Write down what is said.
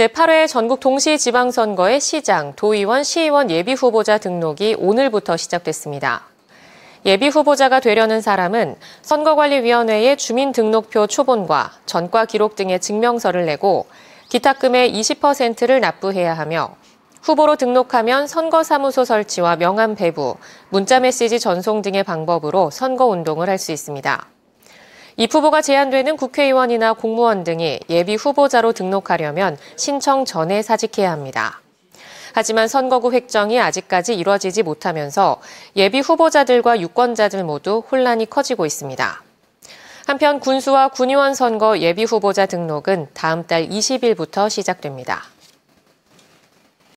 제8회 전국 동시 지방선거의 시장, 도의원, 시의원 예비후보자 등록이 오늘부터 시작됐습니다. 예비후보자가 되려는 사람은 선거관리위원회의 주민등록표 초본과 전과 기록 등의 증명서를 내고 기탁금의 20%를 납부해야 하며 후보로 등록하면 선거사무소 설치와 명함 배부, 문자메시지 전송 등의 방법으로 선거운동을 할 수 있습니다. 입후보가 제한되는 국회의원이나 공무원 등이 예비 후보자로 등록하려면 신청 전에 사직해야 합니다. 하지만 선거구 획정이 아직까지 이뤄지지 못하면서 예비 후보자들과 유권자들 모두 혼란이 커지고 있습니다. 한편 군수와 군의원 선거 예비 후보자 등록은 다음 달 20일부터 시작됩니다.